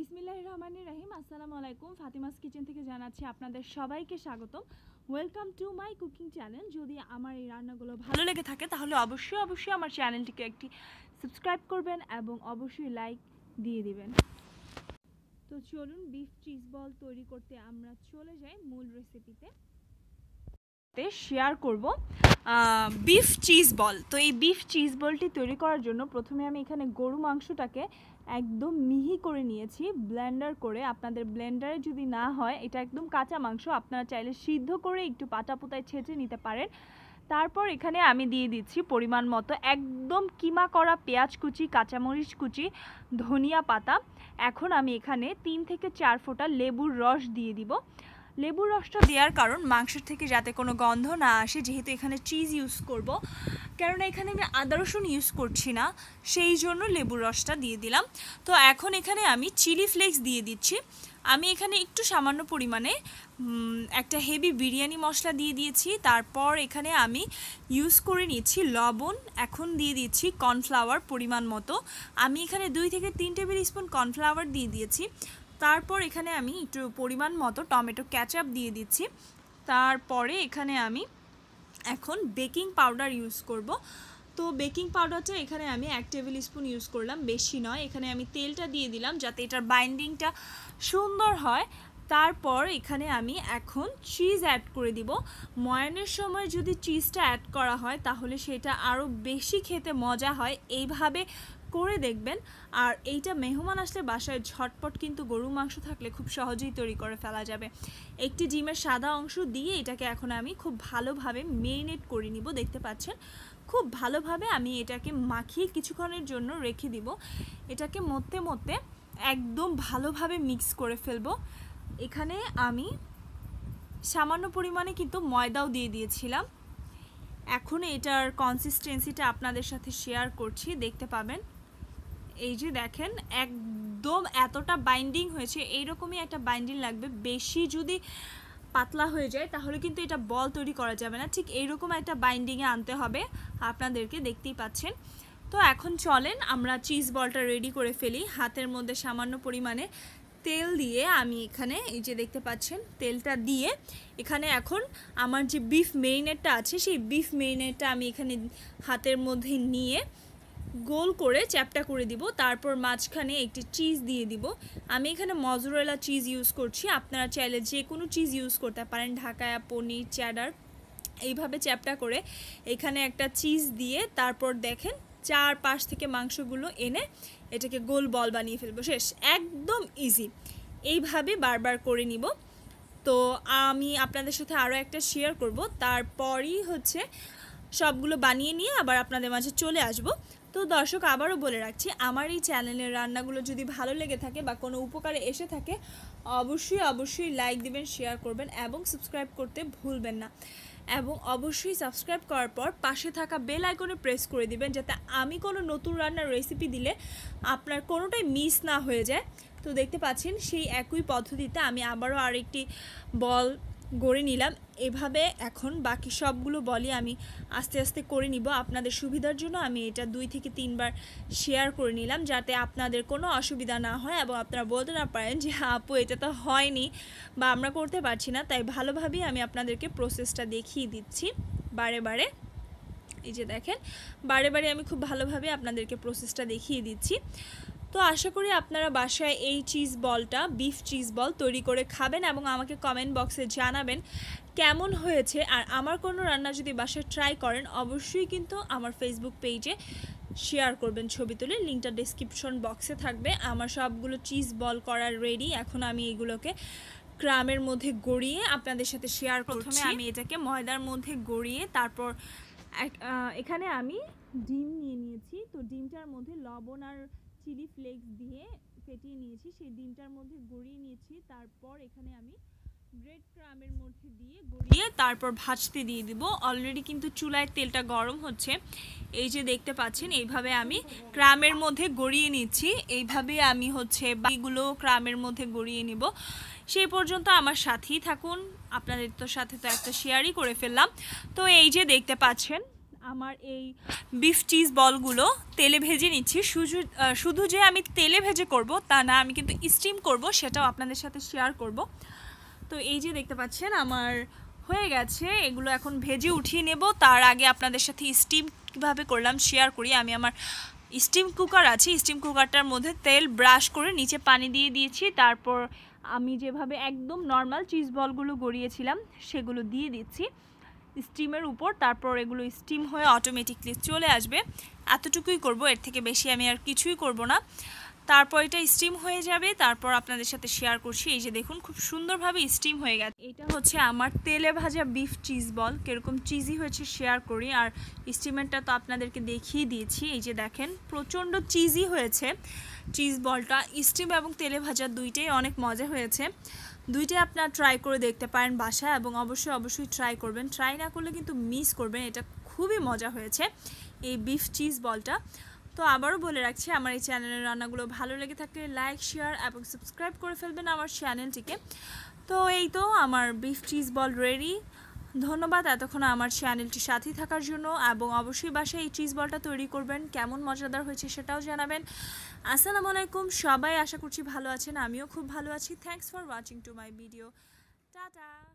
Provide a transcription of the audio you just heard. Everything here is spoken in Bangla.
বিসমিল্লাহ রহমান রাহিম আসসালামু আলাইকুম ফাতিমাস কিচেন থেকে জানাচ্ছি আপনাদের সবাইকে স্বাগত welcome to my cooking channel যদি আমার এই রান্নাগুলো ভালো লেগে থাকে তাহলে অবশ্যই অবশ্যই আমার চ্যানেলটিকে একটি সাবস্ক্রাইব করবেন এবং অবশ্যই লাইক দিয়ে দিবেন তো চলুন বিফ চিজ বল তৈরি করতে আমরা চলে যাই মূল রেসিপিতে তে শেয়ার করব বিফ চিজ বল তো এই বিফ চিজ বলটি তৈরি করার জন্য প্রথমে আমি এখানে গরু মাংসটাকে একদম মিহি করে নিয়েছি ব্লেন্ডার করে আপনাদের ব্লেন্ডারে যদি না হয় এটা একদম কাঁচা মাংস আপনারা চাইলে সিদ্ধ করে একটু পাতা পোতায় ছেঁচে নিতে পারেন তারপর এখানে আমি দিয়ে দিচ্ছি পরিমাণ মতো একদম কিমা করা পেঁয়াজ কুচি কাঁচামরিচ কুচি ধনিয়া পাতা এখন আমি এখানে তিন থেকে চার ফোঁটা লেবুর রস দিয়ে দিব লেবুর রসটা দেওয়ার কারণ মাংসের থেকে যাতে কোনো গন্ধ না আসে যেহেতু এখানে চিজ ইউজ করব। কেননা এখানে আমি আদা রসুন ইউজ করছি না সেই জন্য লেবুর রসটা দিয়ে দিলাম তো এখন এখানে আমি চিলি ফ্লেক্স দিয়ে দিচ্ছি আমি এখানে একটু সামান্য পরিমাণে একটা হেভি বিরিয়ানি মশলা দিয়ে দিয়েছি তারপর এখানে আমি ইউজ করে নিয়েছি লবণ এখন দিয়ে দিচ্ছি কর্নফ্লাওয়ার পরিমাণ মতো আমি এখানে দুই থেকে তিন টেবিল স্পুন কর্নফ্লাওয়ার দিয়ে দিয়েছি তারপর এখানে আমি একটু পরিমাণ মতো টমেটো ক্যাচআপ দিয়ে দিচ্ছি তারপরে এখানে আমি এখন বেকিং পাউডার ইউজ করব তো বেকিং পাউডারটা এখানে আমি এক টেবিল স্পুন ইউজ করলাম বেশি নয় এখানে আমি তেলটা দিয়ে দিলাম যাতে এটার বাইন্ডিংটা সুন্দর হয় তারপর এখানে আমি এখন চিজ অ্যাড করে দিব ময়নের সময় যদি চিজটা অ্যাড করা হয় তাহলে সেটা আরও বেশি খেতে মজা হয় এইভাবে করে দেখবেন আর এইটা মেহমান আসলে বাসায় ঝটপট কিন্তু গরু মাংস থাকলে খুব সহজেই তৈরি করে ফেলা যাবে একটি ডিমের সাদা অংশ দিয়ে এটাকে এখন আমি খুব ভালোভাবে মেরিনেট করে নিব দেখতে পাচ্ছেন খুব ভালোভাবে আমি এটাকে মাখিয়ে কিছুক্ষণের জন্য রেখে দিব এটাকে মধ্যে মধ্যে একদম ভালোভাবে মিক্স করে ফেলব এখানে আমি সামান্য পরিমাণে কিন্তু ময়দাও দিয়ে দিয়েছিলাম এখন এটার কনসিস্টেন্সিটা আপনাদের সাথে শেয়ার করছি দেখতে পাবেন এই যে দেখেন একদম এতটা বাইন্ডিং হয়েছে এইরকমই একটা বাইন্ডিং লাগবে বেশি যদি পাতলা হয়ে যায় তাহলে কিন্তু এটা বল তৈরি করা যাবে না ঠিক এইরকম একটা বাইন্ডিংয়ে আনতে হবে আপনাদেরকে দেখতেই পাচ্ছেন তো এখন চলেন আমরা চিজ বলটা রেডি করে ফেলি হাতের মধ্যে সামান্য পরিমাণে তেল দিয়ে আমি এখানে এই যে দেখতে পাচ্ছেন তেলটা দিয়ে এখানে এখন আমার যে বিফ মেরিনেটটা আছে সেই বিফ মেরিনেটটা আমি এখানে হাতের মধ্যে নিয়ে গোল করে চ্যাপটা করে দিব তারপর মাঝখানে একটি চিজ দিয়ে দিব আমি এখানে মজুরেলা চিজ ইউজ করছি আপনারা চাইলে যে কোনো চিজ ইউজ করতে পারেন ঢাকায় পনির চ্যাডার এইভাবে চ্যাপটা করে এখানে একটা চিজ দিয়ে তারপর দেখেন চার পাশ থেকে মাংসগুলো এনে এটাকে গোল বল বানিয়ে ফেলবো শেষ একদম ইজি এইভাবে বারবার করে নিব তো আমি আপনাদের সাথে আরও একটা শেয়ার করব তারপরই হচ্ছে সবগুলো বানিয়ে নিয়ে আবার আপনাদের মাঝে চলে আসব তো দর্শক আবারও বলে রাখছি আমার এই চ্যানেলের রান্নাগুলো যদি ভালো লেগে থাকে বা কোনো উপকারে এসে থাকে অবশ্যই অবশ্যই লাইক দিবেন শেয়ার করবেন এবং সাবস্ক্রাইব করতে ভুলবেন না এবং অবশ্যই সাবস্ক্রাইব করার পর পাশে থাকা বেল আইকনে প্রেস করে দিবেন যাতে আমি কোনো নতুন রান্নার রেসিপি দিলে আপনার কোনোটাই মিস না হয়ে যায় তো দেখতে পাচ্ছেন সেই একই পদ্ধতিতে আমি আবারও আরেকটি বল গড়ে নিলাম এভাবে এখন বাকি সবগুলো বলি আমি আস্তে আস্তে করে নিব আপনাদের সুবিধার জন্য আমি এটা দুই থেকে তিনবার শেয়ার করে নিলাম যাতে আপনাদের কোনো অসুবিধা না হয় এবং আপনারা বলতে না পারেন যে আপু এটা তো হয়নি বা আমরা করতে পারছি না তাই ভালোভাবেই আমি আপনাদেরকে প্রসেসটা দেখিয়ে দিচ্ছি বারে বারে এই যে দেখেন বারে বারে আমি খুব ভালোভাবে আপনাদেরকে প্রসেসটা দেখিয়ে দিচ্ছি তো আশা করি আপনারা বাসায় এই চিজ বলটা বিফ চিজ বল তৈরি করে খাবেন এবং আমাকে কমেন্ট বক্সে জানাবেন কেমন হয়েছে আর আমার কোনো রান্না যদি বাসায় ট্রাই করেন অবশ্যই কিন্তু আমার ফেসবুক পেজে শেয়ার করবেন ছবি তুলে লিঙ্কটা ডিসক্রিপশন বক্সে থাকবে আমার সবগুলো চিজ বল করার রেডি এখন আমি এগুলোকে ক্রামের মধ্যে গড়িয়ে আপনাদের সাথে শেয়ার প্রথমে আমি এটাকে ময়দার মধ্যে গড়িয়ে তারপর এখানে আমি ডিম নিয়ে নিয়েছি তো ডিমটার মধ্যে লবণ আর চিলি ফ্লেক্স দিয়ে ফেটিয়ে নিয়েছি সেই ডিমটার মধ্যে গড়িয়ে নিয়েছি তারপর এখানে আমি ব্রেড ক্রামের মধ্যে দিয়ে গড়িয়ে তারপর ভাজতে দিয়ে দিব অলরেডি কিন্তু চুলায় তেলটা গরম হচ্ছে এই যে দেখতে পাচ্ছেন এইভাবে আমি ক্রামের মধ্যে গড়িয়ে নিচ্ছি এইভাবে আমি হচ্ছে বাকিগুলো ক্রামের মধ্যে গড়িয়ে নিব সেই পর্যন্ত আমার সাথেই থাকুন আপনাদের তো সাথে তো একটা শেয়ারই করে ফেললাম তো এই যে দেখতে পাচ্ছেন আমার এই বিফ চিজ বলগুলো তেলে ভেজে নিচ্ছি শুধু শুধু যে আমি তেলে ভেজে করব তা না আমি কিন্তু স্টিম করব সেটাও আপনাদের সাথে শেয়ার করব তো এই যে দেখতে পাচ্ছেন আমার হয়ে গেছে এগুলো এখন ভেজে উঠিয়ে নেব তার আগে আপনাদের সাথে স্টিম কীভাবে করলাম শেয়ার করি আমি আমার স্টিম কুকার আছে স্টিম কুকারটার মধ্যে তেল ব্রাশ করে নিচে পানি দিয়ে দিয়েছি তারপর আমি যেভাবে একদম নর্মাল চিজ বলগুলো গড়িয়েছিলাম সেগুলো দিয়ে দিচ্ছি স্টিমের উপর তারপর এগুলো স্টিম হয়ে অটোমেটিকলি চলে আসবে এতটুকুই করব এর থেকে বেশি আমি আর কিছুই করব না তারপর এটা স্টিম হয়ে যাবে তারপর আপনাদের সাথে শেয়ার করছি এই যে দেখুন খুব সুন্দরভাবে স্টিম হয়ে গেছে এটা হচ্ছে আমার তেলে ভাজা বিফ চিজ বল কীরকম চিজি হয়েছে শেয়ার করি আর স্টিমেরটা তো আপনাদেরকে দেখিয়ে দিয়েছি এই যে দেখেন প্রচণ্ড চিজি হয়েছে চিজ বলটা স্টিম এবং তেলে ভাজা দুইটাই অনেক মজা হয়েছে দুইটাই আপনার ট্রাই করে দেখতে পারেন বাসায় এবং অবশ্যই অবশ্যই ট্রাই করবেন ট্রাই না করলে কিন্তু মিস করবেন এটা খুবই মজা হয়েছে এই বিফ চিজ বলটা তো আবারও বলে রাখছি আমার এই চ্যানেলের রান্নাগুলো ভালো লেগে থাকলে লাইক শেয়ার এবং সাবস্ক্রাইব করে ফেলবেন আমার চ্যানেলটিকে তো এই তো আমার বিফ চিজ বল রেডি ধন্যবাদ এতক্ষণ আমার চ্যানেলটি সাথে থাকার জন্য এবং অবশ্যই বাসায় এই চিজ বলটা তৈরি করবেন কেমন মজাদার হয়েছে সেটাও জানাবেন আসসালামু আলাইকুম সবাই আশা করছি ভালো আছেন আমিও খুব ভালো আছি thanks for watching to my video tata